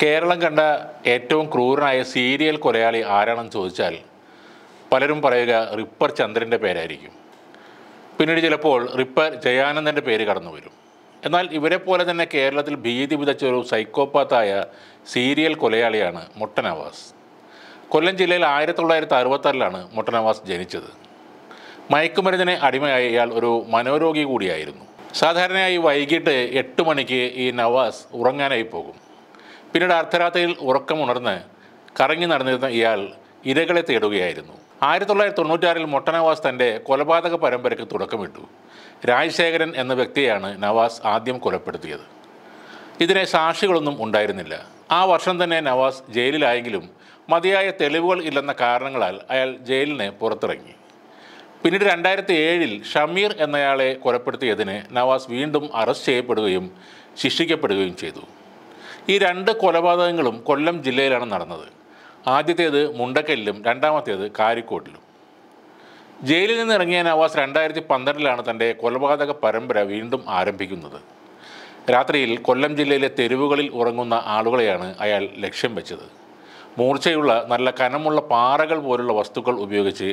കേരളം കണ്ട ഏറ്റവും ക്രൂരനായ സീരിയൽ കൊലയാളി ആരാണെന്ന് ചോദിച്ചാൽ പലരും പറയുക റിപ്പർ ചന്ദ്രൻ്റെ പേരായിരിക്കും പിന്നീട് ചിലപ്പോൾ റിപ്പർ ജയാനന്ദൻ്റെ പേര് കടന്നു വരും എന്നാൽ ഇവരെ പോലെ തന്നെ കേരളത്തിൽ ഭീതി വിതച്ച ഒരു സൈക്കോപ്പാത്തായ സീരിയൽ കൊലയാളിയാണ് മുട്ടനവാസ് കൊല്ലം ജില്ലയിൽ ആയിരത്തി തൊള്ളായിരത്തി അറുപത്താറിലാണ് മുട്ടനവാസ് ജനിച്ചത് മയക്കുമരുന്നിനെ അടിമയായ ഇയാൾ ഒരു മനോരോഗി കൂടിയായിരുന്നു സാധാരണയായി വൈകിട്ട് എട്ട് മണിക്ക് ഈ നവാസ് ഉറങ്ങാനായി പോകും പിന്നീട് അർദ്ധരാത്രിയിൽ ഉറക്കമുണർന്ന് കറങ്ങി നടന്നിരുന്ന ഇയാൾ ഇരകളെ തേടുകയായിരുന്നു ആയിരത്തി തൊള്ളായിരത്തി തൊണ്ണൂറ്റാറിൽ മൊട്ടനവാസ് തൻ്റെ കൊലപാതക പരമ്പരയ്ക്ക് തുടക്കമിട്ടു രാജശേഖരൻ എന്ന വ്യക്തിയാണ് നവാസ് ആദ്യം കൊലപ്പെടുത്തിയത് ഇതിനെ സാക്ഷികളൊന്നും ഉണ്ടായിരുന്നില്ല ആ വർഷം തന്നെ നവാസ് ജയിലിലായെങ്കിലും മതിയായ തെളിവുകൾ ഇല്ലെന്ന കാരണങ്ങളാൽ അയാൾ ജയിലിന് പുറത്തിറങ്ങി പിന്നീട് രണ്ടായിരത്തി ഏഴിൽ ഷമീർ എന്നയാളെ കൊലപ്പെടുത്തിയതിന് നവാസ് വീണ്ടും അറസ്റ്റ് ചെയ്യപ്പെടുകയും ശിക്ഷിക്കപ്പെടുകയും ചെയ്തു ഈ രണ്ട് കൊലപാതകങ്ങളും കൊല്ലം ജില്ലയിലാണ് നടന്നത് ആദ്യത്തേത് മുണ്ടക്കല്ലിലും രണ്ടാമത്തേത് കാരിക്കോട്ടിലും ജയിലിൽ നിന്ന് ഇറങ്ങിയ നവാസ് രണ്ടായിരത്തി പന്ത്രണ്ടിലാണ് തൻ്റെ കൊലപാതക പരമ്പര വീണ്ടും ആരംഭിക്കുന്നത് രാത്രിയിൽ കൊല്ലം ജില്ലയിലെ തെരുവുകളിൽ ഉറങ്ങുന്ന ആളുകളെയാണ് അയാൾ ലക്ഷ്യം വെച്ചത് മൂർച്ചയുള്ള നല്ല കനമുള്ള പാറകൾ പോലുള്ള വസ്തുക്കൾ ഉപയോഗിച്ച്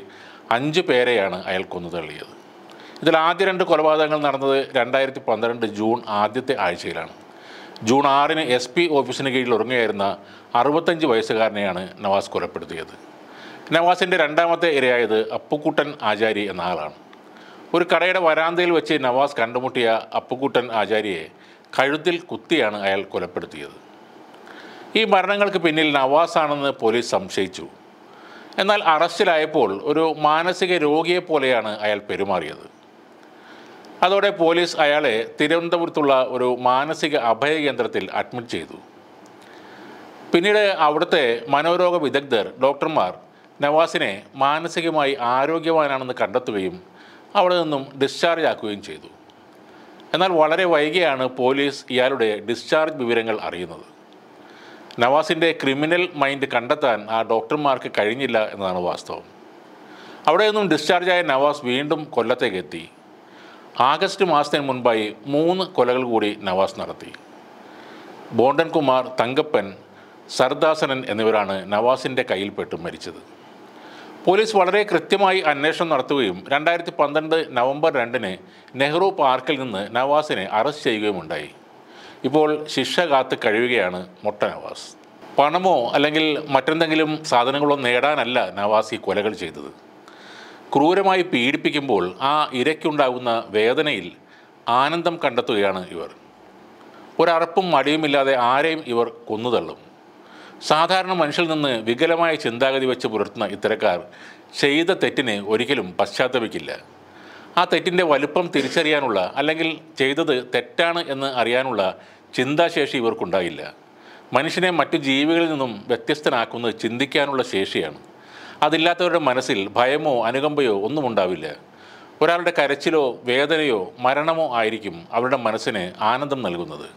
അഞ്ച് പേരെയാണ് അയാൾ കൊന്നു തള്ളിയത് ഇതിൽ ആദ്യ രണ്ട് കൊലപാതകങ്ങൾ നടന്നത് രണ്ടായിരത്തി പന്ത്രണ്ട് ജൂൺ ആദ്യത്തെ ആഴ്ചയിലാണ് ജൂൺ ആറിന് എസ് പി ഓഫീസിന് കീഴിൽ ഉറങ്ങുകയായിരുന്ന അറുപത്തഞ്ച് വയസ്സുകാരനെയാണ് നവാസ് കൊലപ്പെടുത്തിയത് നവാസിൻ്റെ രണ്ടാമത്തെ ഇരയായത് അപ്പുക്കൂട്ടൻ ആചാരി എന്ന ആളാണ് ഒരു കടയുടെ വരാന്തയിൽ വെച്ച് നവാസ് കണ്ടുമുട്ടിയ അപ്പുക്കൂട്ടൻ ആചാരിയെ കഴുത്തിൽ കുത്തിയാണ് അയാൾ കൊലപ്പെടുത്തിയത് ഈ മരണങ്ങൾക്ക് പിന്നിൽ നവാസ് ആണെന്ന് പോലീസ് സംശയിച്ചു എന്നാൽ അറസ്റ്റിലായപ്പോൾ ഒരു മാനസിക രോഗിയെപ്പോലെയാണ് അയാൾ പെരുമാറിയത് അതോടെ പോലീസ് അയാളെ തിരുവനന്തപുരത്തുള്ള ഒരു മാനസിക അഭയ കേന്ദ്രത്തിൽ അഡ്മിറ്റ് ചെയ്തു പിന്നീട് അവിടുത്തെ മനോരോഗ വിദഗ്ധർ ഡോക്ടർമാർ നവാസിനെ മാനസികമായി ആരോഗ്യവാനാണെന്ന് കണ്ടെത്തുകയും അവിടെ നിന്നും ഡിസ്ചാർജ് ആക്കുകയും ചെയ്തു എന്നാൽ വളരെ വൈകിയാണ് പോലീസ് ഇയാളുടെ ഡിസ്ചാർജ് വിവരങ്ങൾ അറിയുന്നത് നവാസിൻ്റെ ക്രിമിനൽ മൈൻഡ് കണ്ടെത്താൻ ആ ഡോക്ടർമാർക്ക് കഴിഞ്ഞില്ല എന്നതാണ് വാസ്തവം അവിടെ നിന്നും ഡിസ്ചാർജായ നവാസ് വീണ്ടും കൊല്ലത്തേക്ക് എത്തി ആഗസ്റ്റ് മാസത്തിന് മുൻപായി മൂന്ന് കൊലകൾ കൂടി നവാസ് നടത്തി ബോണ്ടൻ കുമാർ തങ്കപ്പൻ സർദാസനൻ എന്നിവരാണ് നവാസിൻ്റെ കയ്യിൽപ്പെട്ട് മരിച്ചത് പോലീസ് വളരെ കൃത്യമായി അന്വേഷണം നടത്തുകയും രണ്ടായിരത്തി പന്ത്രണ്ട് നവംബർ രണ്ടിന് നെഹ്റു പാർക്കിൽ നിന്ന് നവാസിനെ അറസ്റ്റ് ചെയ്യുകയും ഉണ്ടായി ഇപ്പോൾ ശിക്ഷ കാത്ത് കഴിയുകയാണ് മൊട്ട നവാസ് പണമോ അല്ലെങ്കിൽ മറ്റെന്തെങ്കിലും സാധനങ്ങളോ നേടാനല്ല നവാസ് ഈ കൊലകൾ ചെയ്തത് ക്രൂരമായി പീഡിപ്പിക്കുമ്പോൾ ആ ഇരയ്ക്കുണ്ടാകുന്ന വേദനയിൽ ആനന്ദം കണ്ടെത്തുകയാണ് ഇവർ ഒരറപ്പും മടിയുമില്ലാതെ ആരെയും ഇവർ കൊന്നുതള്ളും സാധാരണ മനുഷ്യരിൽ നിന്ന് വികലമായ ചിന്താഗതി വെച്ച് പുലർത്തുന്ന ഇത്തരക്കാർ ചെയ്ത തെറ്റിന് ഒരിക്കലും പശ്ചാത്തപിക്കില്ല ആ തെറ്റിൻ്റെ വലുപ്പം തിരിച്ചറിയാനുള്ള അല്ലെങ്കിൽ ചെയ്തത് തെറ്റാണ് എന്ന് അറിയാനുള്ള ചിന്താശേഷി ഇവർക്കുണ്ടായില്ല മനുഷ്യനെ മറ്റു ജീവികളിൽ നിന്നും വ്യത്യസ്തനാക്കുന്നത് ചിന്തിക്കാനുള്ള ശേഷിയാണ് അതില്ലാത്തവരുടെ മനസ്സിൽ ഭയമോ അനുകമ്പയോ ഒന്നും ഉണ്ടാവില്ല ഒരാളുടെ കരച്ചിലോ വേദനയോ മരണമോ ആയിരിക്കും അവരുടെ മനസ്സിന് ആനന്ദം നൽകുന്നത്